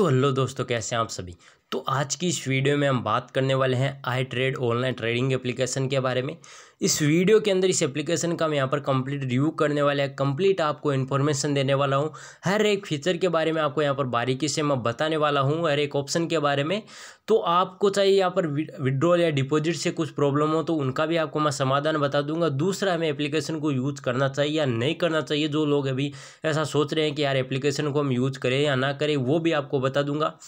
तो हेलो दोस्तों कैसे हैं आप सभी तो आज की इस वीडियो में हम बात करने वाले हैं I trade online trading application के बारे में इस वीडियो के अंदर इस एप्लीकेशन का हम यहाँ पर कंप्लीट रिव्यू करने वाले हैं कंप्लीट आपको इन्फॉर्मेशन देने वाला हूँ हर एक फीचर के बारे में आपको यहाँ पर बारीकी से मैं बताने वाला हूँ हर एक ऑप्शन के बारे में तो आपको चाहिए यहाँ पर विड्रॉल या डिपॉजिट से कुछ प्रॉब्लम हो तो उनका भी आपको मैं समाधान बता दूंगा दूसरा हमें एप्लीकेशन को यूज़ करना चाहिए या नहीं करना चाहिए जो लोग अभी ऐसा सोच रहे हैं कि यार एप्लीकेशन को हम यूज़ करें या ना करें वो भी आपको बता दूंगा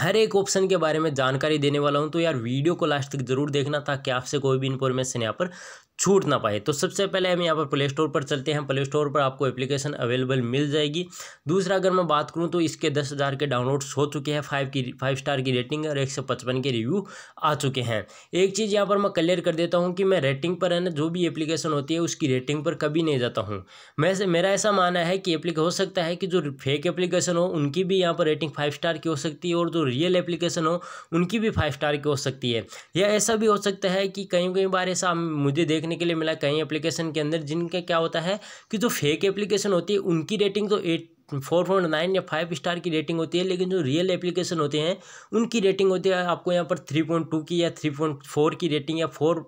हर एक ऑप्शन के बारे में जानकारी देने वाला हूँ तो यार वीडियो को लास्ट तक जरूर देखना ताकि आपसे कोई भी इन्फॉर्मेशन यहाँ पर छूट ना पाए तो सबसे पहले हम यहाँ पर प्ले स्टोर पर चलते हैं प्ले स्टोर पर आपको एप्लीकेशन अवेलेबल मिल जाएगी दूसरा अगर मैं बात करूँ तो इसके दस हज़ार के डाउनलोड्स हो चुके हैं फाइव की फाइव स्टार की रेटिंग और एक सौ पचपन के रिव्यू आ चुके हैं एक चीज़ यहाँ पर मैं क्लियर कर देता हूँ कि मैं रेटिंग पर है ना जो भी एप्लीकेशन होती है उसकी रेटिंग पर कभी नहीं जाता हूँ मैं मेरा ऐसा मानना है कि एप्लीके हो सकता है कि जो फेक एप्लीकेशन हो उनकी भी यहाँ पर रेटिंग फाइव स्टार की हो सकती है और जो रियल एप्लीकेशन हो उनकी भी फाइव स्टार की हो सकती है या ऐसा भी हो सकता है कि कहीं कई बार ऐसा मुझे देखने देखने के लिए मिला कई एप्लीकेशन के अंदर जिनका क्या होता है कि जो फेक एप्लीकेशन होती है उनकी रेटिंग तो एट फोर पॉइंट नाइन या फाइव स्टार की रेटिंग होती है लेकिन जो रियल एप्लीकेशन होते हैं उनकी रेटिंग होती है आपको यहाँ पर थ्री पॉइंट टू की या थ्री पॉइंट फोर की रेटिंग या फोर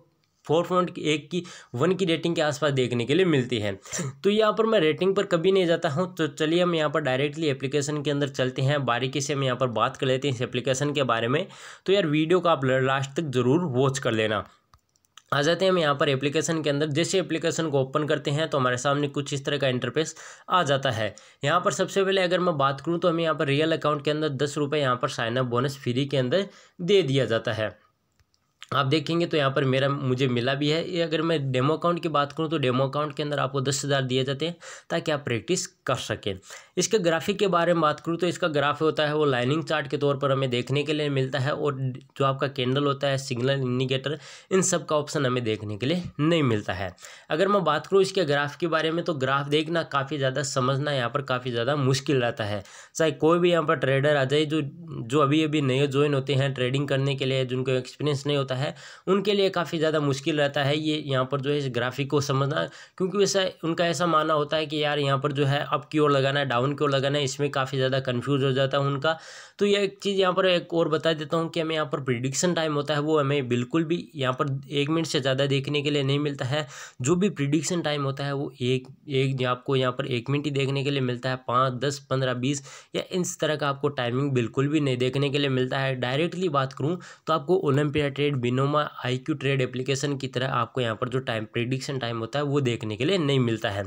फोर पॉइंट एक की वन की रेटिंग के आसपास देखने के लिए मिलती है तो यहाँ पर मैं रेटिंग पर कभी नहीं जाता हूँ तो चलिए हम यहाँ पर डायरेक्टली एप्लीकेशन के अंदर चलते हैं बारीकी से हम यहाँ पर बात कर लेते हैं इस एप्लीकेशन के बारे में तो यार वीडियो को आप लास्ट तक ज़रूर वॉच कर लेना आ जाते हैं हम यहाँ पर एप्लीकेशन के अंदर जैसे एप्लीकेशन को ओपन करते हैं तो हमारे सामने कुछ इस तरह का इंटरफेस आ जाता है यहाँ पर सबसे पहले अगर मैं बात करूँ तो हमें यहाँ पर रियल अकाउंट के अंदर दस रुपये यहाँ पर साइनअप बोनस फ्री के अंदर दे दिया जाता है आप देखेंगे तो यहाँ पर मेरा मुझे मिला भी है ये अगर मैं डेमो अकाउंट की बात करूँ तो डेमो अकाउंट के अंदर आपको दस हज़ार दिए जाते हैं ताकि आप प्रैक्टिस कर सकें इसके ग्राफिक के बारे में बात करूँ तो इसका ग्राफ होता है वो लाइनिंग चार्ट के तौर पर हमें देखने के लिए मिलता है और जो आपका कैंडल होता है सिग्नल इंडिकेटर इन सब का ऑप्शन हमें देखने के लिए नहीं मिलता है अगर मैं बात करूँ इसके ग्राफ के बारे में तो ग्राफ देखना काफ़ी ज़्यादा समझना यहाँ पर काफ़ी ज़्यादा मुश्किल रहता है चाहे कोई भी यहाँ पर ट्रेडर आ जाए जो जो अभी अभी नए ज्वाइन होते हैं ट्रेडिंग करने के लिए जिनको एक्सपीरियंस नहीं होता है है उनके लिए काफ़ी ज़्यादा मुश्किल रहता है ये यहाँ पर जो है इस ग्राफिक को समझना क्योंकि वैसा उनका ऐसा मानना होता है कि यार यहाँ पर जो है अप की ओर लगाना है डाउन की ओर लगाना है इसमें काफ़ी ज़्यादा कन्फ्यूज हो जाता है उनका तो यह एक चीज़ यहाँ पर एक और बता देता हूँ कि हमें यहाँ पर प्रिडिक्शन टाइम होता है वो हमें बिल्कुल भी यहाँ पर एक मिनट से ज़्यादा देखने के लिए नहीं मिलता है जो भी प्रिडिक्शन टाइम होता है वो एक एक आपको यहाँ पर एक मिनट ही देखने के लिए मिलता है पाँच दस पंद्रह बीस या इस तरह का आपको टाइमिंग बिल्कुल भी नहीं देखने के लिए मिलता है डायरेक्टली बात करूँ तो आपको Olympia Trade Binomo I trade application की तरह आपको यहाँ पर जो टाइम प्रिडिक्शन टाइम होता है वो देखने के लिए नहीं मिलता है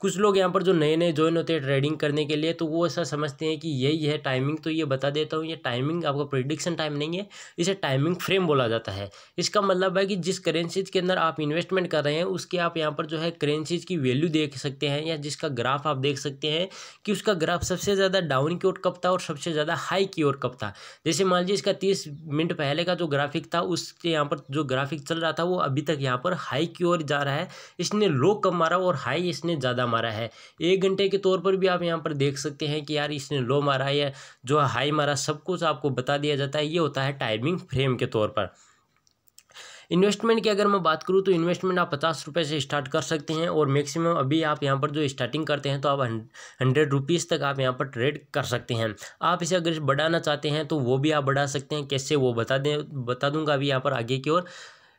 कुछ लोग यहाँ पर जो नए नए ज्वाइन होते हैं ट्रेडिंग करने के लिए तो वो ऐसा समझते हैं कि यही है टाइमिंग तो ये बता देता हूँ ये टाइमिंग आपका प्रिडिक्शन टाइम नहीं है इसे टाइमिंग फ्रेम बोला जाता है इसका मतलब है कि जिस करेंसीज के अंदर आप इन्वेस्टमेंट कर रहे हैं उसके आप यहाँ पर जो है करेंसीज की वैल्यू देख सकते हैं या जिसका ग्राफ आप देख सकते हैं कि उसका ग्राफ सबसे ज़्यादा डाउन की ओर कब था और सबसे ज़्यादा हाई की ओर कब था जैसे मान लीजिए इसका तीस मिनट पहले का जो ग्राफिक था उसके यहाँ पर जो ग्राफिक चल रहा था वो अभी तक यहाँ पर हाई की ओर जा रहा है इसने लो कम मारा और हाई इसने ज़्यादा मारा है एक घंटे के तौर पर भी आप यहाँ पर देख सकते हैं कि यार इसने लो मारा या जो हाई मारा सब कुछ आपको बता दिया जाता है ये होता है टाइमिंग फ्रेम के तौर पर इन्वेस्टमेंट की अगर मैं बात करूं तो इन्वेस्टमेंट आप पचास रुपये से स्टार्ट कर सकते हैं और मैक्सिमम अभी आप यहां पर जो स्टार्टिंग करते हैं तो आप हंड्रेड रुपीज़ तक आप यहां पर ट्रेड कर सकते हैं आप इसे अगर बढ़ाना चाहते हैं तो वो भी आप बढ़ा सकते हैं कैसे वो बता दें बता दूंगा अभी यहाँ पर आगे की ओर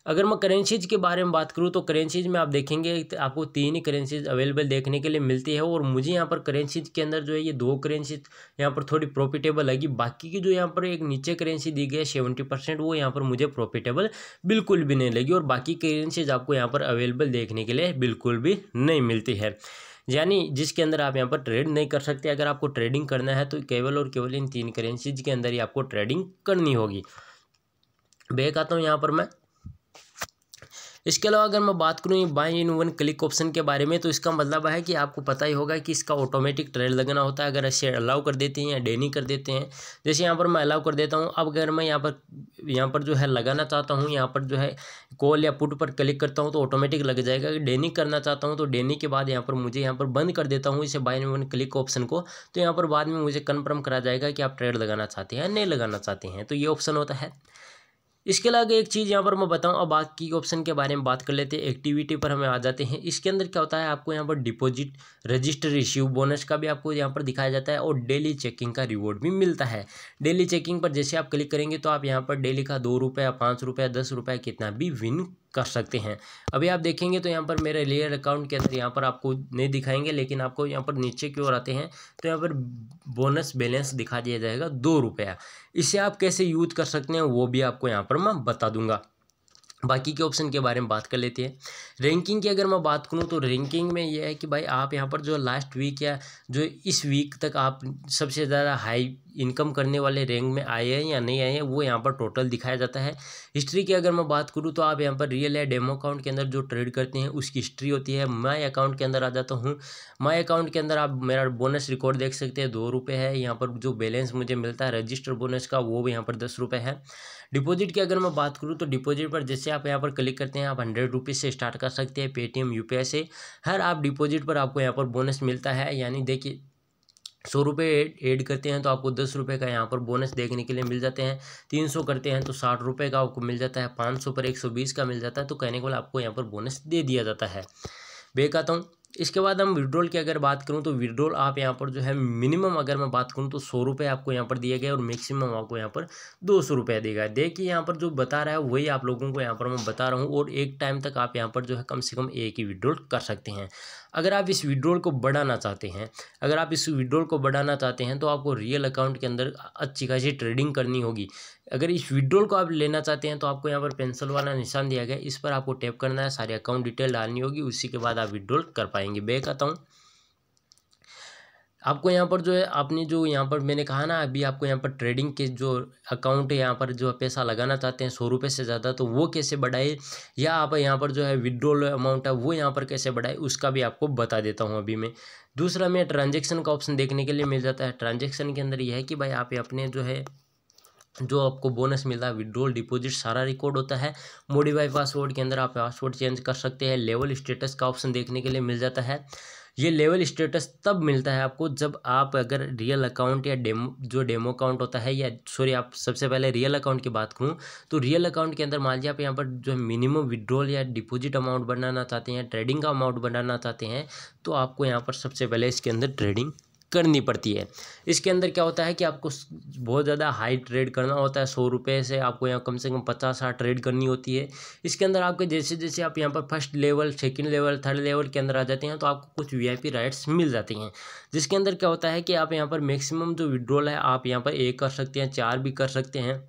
अगर मैं करेंसीज के बारे में बात करूँ तो करेंसीज में आप देखेंगे तो आपको तीन ही करेंसीज अवेलेबल देखने के लिए मिलती है और मुझे यहाँ पर करेंसीज के अंदर जो है ये दो करेंसीज यहाँ पर थोड़ी प्रॉफिटेबल लगी बाकी की जो यहाँ पर एक नीचे करेंसी दी गई है सेवेंटी परसेंट वो यहाँ पर मुझे प्रॉफिटेबल बिल्कुल भी नहीं लगी और बाकी करेंसीज आपको यहाँ पर अवेलेबल देखने के लिए बिल्कुल भी नहीं मिलती है यानी जिसके अंदर आप यहाँ पर ट्रेड नहीं कर सकते अगर आपको ट्रेडिंग करना है तो केवल और केवल इन तीन करेंसीज के अंदर ही आपको ट्रेडिंग करनी होगी बेक आता हूँ यहाँ पर मैं इसके अलावा अगर मैं बात करूँ ये buy in one click option के बारे में तो इसका मतलब है कि आपको पता ही होगा कि इसका ऑटोमेटिक ट्रेल लगाना होता है अगर ऐसे अलाउ कर देते हैं या डेनी कर देते हैं जैसे यहाँ पर मैं अलाउ कर देता हूँ अब अगर मैं यहाँ पर यहाँ पर जो है लगाना चाहता हूँ यहाँ पर जो है कॉल या पुट पर क्लिक करता हूँ तो ऑटोमेटिक लग जाएगा डेनी करना चाहता हूँ तो डेनी के बाद यहाँ पर मुझे यहाँ पर बंद कर देता हूँ इसे बाई वन क्लिक ऑप्शन को तो यहाँ पर बाद में मुझे कन्फर्म करा जाएगा कि आप ट्रेड लगाना चाहते हैं नहीं लगाना चाहते हैं तो ये ऑप्शन होता है इसके अलावा एक चीज़ यहाँ पर मैं बताऊँ अब बाकी ऑप्शन के बारे में बात कर लेते हैं एक्टिविटी पर हमें आ जाते हैं इसके अंदर क्या होता है आपको यहाँ पर डिपॉजिट रजिस्टर रिसीव बोनस का भी आपको यहाँ पर दिखाया जाता है और डेली चेकिंग का रिवॉर्ड भी मिलता है डेली चेकिंग पर जैसे आप क्लिक करेंगे तो आप यहाँ पर डेली का दो रुपया पाँच रुपया दस रुपया कितना भी विन कर सकते हैं अभी आप देखेंगे तो यहाँ पर मेरे लेयर अकाउंट के अंदर यहाँ पर आपको नहीं दिखाएंगे लेकिन आपको यहाँ पर नीचे की ओर आते हैं तो यहाँ पर बोनस बैलेंस दिखा दिया जाएगा दो रुपया इसे आप कैसे यूज कर सकते हैं वो भी आपको यहाँ पर मैं बता दूंगा बाकी के ऑप्शन के बारे में बात कर लेते हैं रैंकिंग की अगर मैं बात करूँ तो रैंकिंग में यह है कि भाई आप यहाँ पर जो लास्ट वीक या जो इस वीक तक आप सबसे ज़्यादा हाई इनकम करने वाले रैंक में आए हैं या नहीं आए हैं वो यहाँ पर टोटल दिखाया जाता है हिस्ट्री की अगर मैं बात करूँ तो आप यहाँ पर रियल या डेमो अकाउंट के अंदर जो ट्रेड करते हैं उसकी हिस्ट्री होती है माई अकाउंट के अंदर आ जाता हूँ माई अकाउंट के अंदर आप मेरा बोनस रिकॉर्ड देख सकते हैं दो रुपये है यहाँ पर जो बैलेंस मुझे मिलता है रजिस्टर बोनस का वो भी यहाँ पर दस रुपये है डिपॉजिट की अगर मैं बात करूँ तो डिपॉजिट पर जैसे आप यहाँ पर क्लिक करते हैं आप हंड्रेड रुपीज़ से स्टार्ट कर सकते हैं पेटीएम यू से हर आप डिपॉजिट पर आपको यहाँ पर बोनस मिलता है यानी देखिए सौ रुपये एड करते हैं तो आपको दस रुपये का यहाँ पर बोनस देखने के लिए मिल जाते हैं तीन सौ करते हैं तो साठ रुपये का आपको मिल जाता है पाँच सौ पर एक सौ बीस का मिल जाता है तो कहने के बाद आपको यहाँ पर बोनस दे दिया जाता है बेक आता हूँ इसके बाद हम विड्रॉल की अगर बात करूँ तो विड्रॉल आप यहाँ पर जो है मिनिमम अगर मैं बात करूँ तो सौ रुपये आपको यहाँ पर दिया गया और मैक्सिमम आपको यहाँ पर दो सौ रुपये देगा देखिए यहाँ पर जो बता रहा है वही आप लोगों को यहाँ पर मैं बता रहा हूँ और एक टाइम तक आप यहाँ पर जो है कम से कम एक ही विड्रॉल कर सकते हैं अगर आप इस विड्रॉल को बढ़ाना चाहते हैं अगर आप इस विड्रॉल को बढ़ाना चाहते हैं तो आपको रियल अकाउंट के अंदर अच्छी खासी ट्रेडिंग करनी होगी अगर इस विड्रॉल को आप लेना चाहते हैं तो आपको यहाँ पर पेंसिल वाला निशान दिया गया इस पर आपको टैप करना है सारी अकाउंट डिटेल डालनी होगी उसी के बाद आप विड्रॉल कर पाएंगे बैक आता हूँ आपको यहाँ पर जो है आपने जो यहाँ पर मैंने कहा ना अभी आपको यहाँ पर ट्रेडिंग के जो अकाउंट है यहाँ पर जो पैसा लगाना चाहते हैं सौ रुपये से ज़्यादा तो वो कैसे बढ़ाए या आप यहाँ पर जो है विड्रोल अमाउंट है वो यहाँ पर कैसे बढ़ाए उसका भी आपको बता देता हूँ अभी मैं दूसरा मैं ट्रांजेक्शन का ऑप्शन देखने के लिए मिल जाता है ट्रांजेक्शन के अंदर यह है कि भाई आप अपने जो है जो आपको बोनस मिलता है विड्रोल डिपॉजिट सारा रिकॉर्ड होता है मोडीफाई पासवर्ड के अंदर आप पासवर्ड चेंज कर सकते हैं लेवल स्टेटस का ऑप्शन देखने के लिए मिल जाता है ये लेवल स्टेटस तब मिलता है आपको जब आप अगर रियल अकाउंट या डेमो जो डेमो अकाउंट होता है या सॉरी आप सबसे पहले रियल अकाउंट की बात करूँ तो रियल अकाउंट के अंदर मान लीजिए आप यहाँ पर जो मिनिमम विड्रॉल या डिपॉजिट अमाउंट बनाना चाहते हैं ट्रेडिंग का अमाउंट बनाना चाहते हैं तो आपको यहाँ पर सबसे पहले इसके अंदर ट्रेडिंग करनी पड़ती है इसके अंदर क्या होता है कि आपको बहुत ज़्यादा हाई ट्रेड करना होता है सौ रुपये से आपको यहाँ कम से कम पचास साठ ट्रेड करनी होती है इसके अंदर आपके जैसे जैसे आप यहाँ पर first level second level third level के अंदर आ जाते हैं तो आपको कुछ वी राइट्स मिल जाती हैं जिसके अंदर क्या होता है कि आप यहाँ पर मैक्सिमम जो विड्रॉल है आप यहाँ पर एक कर सकते हैं चार भी कर सकते हैं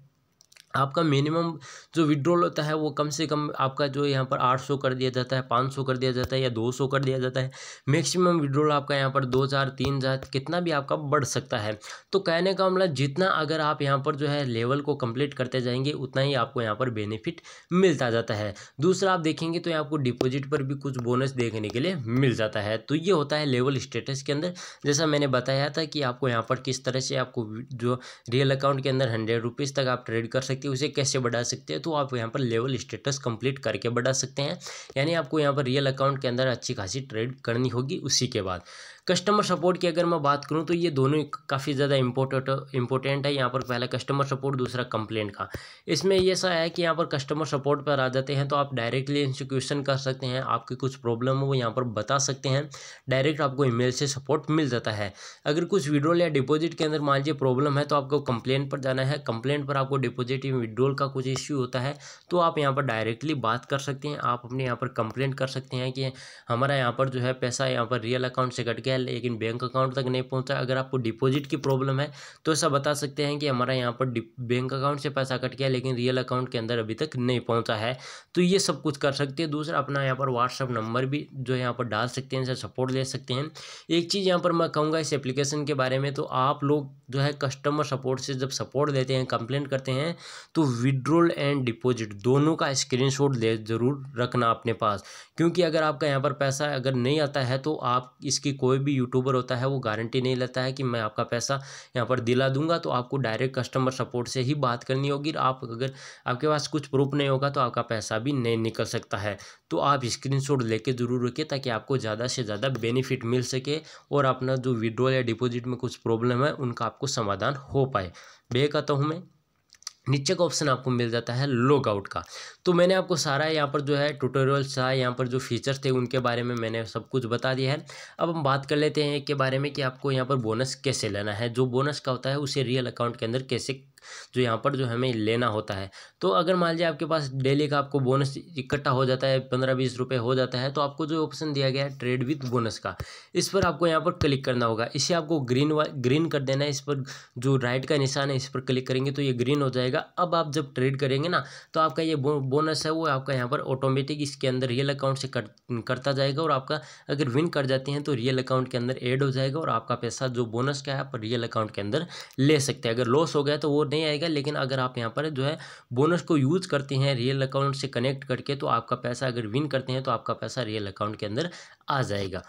आपका मिनिमम जो विड्रॉल होता है वो कम से कम आपका जो यहाँ पर आठ सौ कर दिया जाता है पाँच सौ कर दिया जाता है या दो सौ कर दिया जाता है मैक्सिमम विड्रॉल आपका यहाँ पर दो हज़ार तीन हज़ार कितना भी आपका बढ़ सकता है तो कहने का मतलब जितना अगर आप यहाँ पर जो है लेवल को कंप्लीट करते जाएंगे उतना ही आपको यहाँ पर बेनिफिट मिलता जाता है दूसरा आप देखेंगे तो आपको डिपोजिट पर भी कुछ बोनस देखने के लिए मिल जाता है तो ये होता है लेवल स्टेटस के अंदर जैसा मैंने बताया था कि आपको यहाँ पर किस तरह से आपको जो रियल अकाउंट के अंदर हंड्रेड रुपीज़ तक आप ट्रेड कर सकते सकते हैं उसे कैसे बढ़ा सकते हैं तो आप यहाँ पर लेवल स्टेटस कंप्लीट करके बढ़ा सकते हैं यानी आपको यहाँ पर रियल अकाउंट के अंदर अच्छी खासी ट्रेड करनी होगी उसी के बाद कस्टमर सपोर्ट की अगर मैं बात करूँ तो ये दोनों काफ़ी ज़्यादा इम्पोर्टेंट इम्पोर्टेंट है यहाँ पर पहला कस्टमर सपोर्ट दूसरा कंप्लेंट का इसमें ये सा है कि यहाँ पर कस्टमर सपोर्ट पर आ जाते हैं तो आप डायरेक्टली इनसे क्वेश्चन कर सकते हैं आपकी कुछ प्रॉब्लम हो वो यहाँ पर बता सकते हैं डायरेक्ट आपको ई से सपोर्ट मिल जाता है अगर कुछ विड्रोल या डिपोजिट के अंदर मान लीजिए प्रॉब्लम है तो आपको कंप्लेन पर जाना है कंप्लेन पर आपको डिपोजिट या विड्रोल का कुछ इश्यू होता है तो आप यहाँ पर डायरेक्टली बात कर सकते हैं आप अपने यहाँ पर कंप्लेंट कर सकते हैं कि हमारा यहाँ पर जो है पैसा यहाँ पर रियल अकाउंट से कट गया है लेकिन बैंक अकाउंट तक नहीं पहुंचा अगर आपको डिपॉजिट की प्रॉब्लम है तो ऐसा बता सकते हैं कि हमारा यहाँ पर बैंक अकाउंट से पैसा कट गया लेकिन रियल अकाउंट के अंदर अभी तक नहीं पहुँचा है तो ये सब कुछ कर सकते हैं दूसरा अपना यहाँ पर व्हाट्सअप नंबर भी जो यहाँ पर डाल सकते हैं सपोर्ट ले सकते हैं एक चीज़ यहाँ पर मैं कहूँगा इस एप्लीकेशन के बारे में तो आप लोग जो है कस्टमर सपोर्ट से जब सपोर्ट देते हैं कंप्लेंट करते हैं तो विड्रोल एंड डिपॉजिट दोनों का स्क्रीनशॉट ले ज़रूर रखना अपने पास क्योंकि अगर आपका यहाँ पर पैसा अगर नहीं आता है तो आप इसकी कोई भी यूट्यूबर होता है वो गारंटी नहीं लेता है कि मैं आपका पैसा यहाँ पर दिला दूंगा तो आपको डायरेक्ट कस्टमर सपोर्ट से ही बात करनी होगी आप अगर आपके पास कुछ प्रूफ नहीं होगा तो आपका पैसा भी नहीं निकल सकता है तो आप स्क्रीनशॉट लेके ज़रूर रखिए ताकि आपको ज़्यादा से ज़्यादा बेनिफिट मिल सके और अपना जो विड्रॉल या डिपॉजिट में कुछ प्रॉब्लम है उनका आपको समाधान हो पाए बे कहता हूँ मैं नीचे का ऑप्शन आपको मिल जाता है लॉग आउट का तो मैंने आपको सारा यहाँ पर जो है ट्यूटोरियल था यहाँ पर जो फीचर्स थे उनके बारे में मैंने सब कुछ बता दिया है अब हम बात कर लेते हैं के बारे में कि आपको यहाँ पर बोनस कैसे लेना है जो बोनस का होता है उसे रियल अकाउंट के अंदर कैसे जो यहाँ पर जो हमें लेना होता है तो अगर मान लीजिए आपके पास डेली का आपको बोनस इकट्ठा हो जाता है पंद्रह बीस रुपये हो जाता है तो आपको जो ऑप्शन दिया गया है ट्रेड विथ बोनस का इस पर आपको यहाँ पर क्लिक करना होगा इसे आपको ग्रीन ग्रीन कर देना है इस पर जो राइट का निशान है इस पर क्लिक करेंगे तो ये ग्रीन हो जाएगा अब आप जब ट्रेड करेंगे ना तो आपका ये बोनस है वो आपका यहाँ पर ऑटोमेटिक इसके अंदर रियल अकाउंट से करता जाएगा और आपका अगर विन कर जाते हैं तो रियल अकाउंट के अंदर एड हो जाएगा और आपका पैसा जो बोनस का है आप रियल अकाउंट के अंदर ले सकते हैं अगर लॉस हो गया तो वो नहीं आएगा लेकिन अगर आप यहाँ पर जो है बोनस को यूज़ करते हैं रियल अकाउंट से कनेक्ट करके तो आपका पैसा अगर विन करते हैं तो आपका पैसा रियल अकाउंट के अंदर आ जाएगा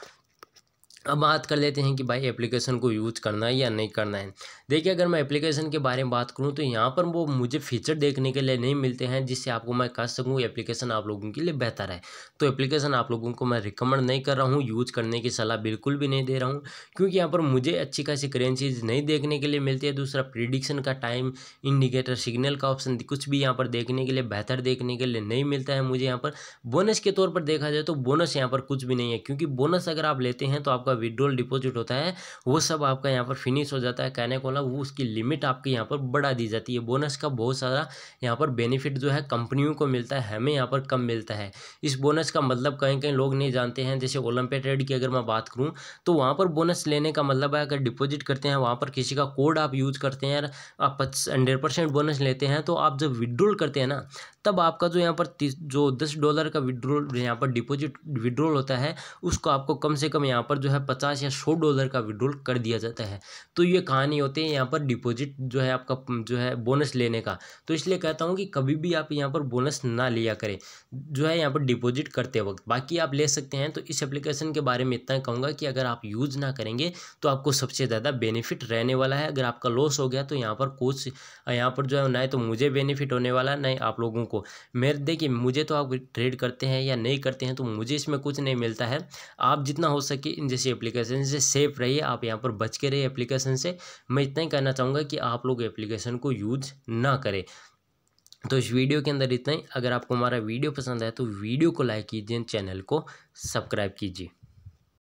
अब बात कर लेते हैं कि भाई एप्लीकेशन को यूज करना है या नहीं करना है देखिए अगर मैं एप्लीकेशन के बारे में बात करूं तो यहाँ पर वो मुझे फीचर देखने के लिए नहीं मिलते हैं जिससे आपको मैं कह सकूँ एप्लीकेशन आप लोगों के लिए बेहतर है तो एप्लीकेशन आप लोगों को मैं रिकमेंड नहीं कर रहा हूँ यूज करने की सलाह बिल्कुल भी नहीं दे रहा हूँ क्योंकि यहाँ पर मुझे अच्छी खासी करेंसीज नहीं देखने के लिए मिलती है दूसरा प्रिडिक्शन का टाइम इंडिकेटर सिग्नल का ऑप्शन कुछ भी यहाँ पर देखने के लिए बेहतर देखने के लिए नहीं मिलता है मुझे यहाँ पर बोनस के तौर पर देखा जाए तो बोनस यहाँ पर कुछ भी नहीं है क्योंकि बोनस अगर आप लेते हैं तो आपका आपका विड्रोल डिपॉजिट होता है वो सब आपका यहाँ पर फिनिश हो जाता है कहने को ना मतलब वो उसकी लिमिट आपके यहाँ पर बढ़ा दी जाती है बोनस का बहुत सारा यहाँ पर बेनिफिट जो है कंपनियों को मिलता है हमें यहाँ पर कम मिलता है इस बोनस का मतलब कहीं कहीं लोग नहीं जानते हैं जैसे ओलंपिक ट्रेड की अगर मैं बात करूँ तो वहाँ पर बोनस लेने का मतलब है अगर डिपोजिट करते हैं वहाँ पर किसी का कोड आप यूज़ करते हैं आप हंड्रेड बोनस लेते हैं तो आप जब विड्रोल करते हैं ना तब आपका जो यहाँ पर जो दस डॉलर का विड्रोल यहाँ पर डिपॉजिट विड्रोल होता है उसको आपको कम से कम यहाँ पर जो है पचास या सौ डॉलर का विड्रोल कर दिया जाता है तो ये कहानी होती है यहाँ पर डिपॉजिट जो है आपका जो है बोनस लेने का तो इसलिए कहता हूँ कि कभी भी आप यहाँ पर बोनस ना लिया करें जो है यहाँ पर डिपॉजिट करते वक्त बाकी आप ले सकते हैं तो इस एप्लीकेशन के बारे में इतना कहूँगा कि अगर आप यूज़ ना करेंगे तो आपको सबसे ज़्यादा बेनिफिट रहने वाला है अगर आपका लॉस हो गया तो यहाँ पर कुछ यहाँ पर जो है ना तो मुझे बेनिफिट होने वाला ना आप लोगों को मेरे देखिए मुझे तो आप ट्रेड करते हैं या नहीं करते हैं तो मुझे इसमें कुछ नहीं मिलता है आप जितना हो सके इन जैसी एप्लीकेशन से सेफ रहिए आप यहाँ पर बच के रहिए एप्लीकेशन से मैं इतना ही कहना चाहूँगा कि आप लोग एप्लीकेशन को यूज ना करें तो इस वीडियो के अंदर इतना ही अगर आपको हमारा वीडियो पसंद आए तो वीडियो को लाइक कीजिए चैनल को सब्सक्राइब कीजिए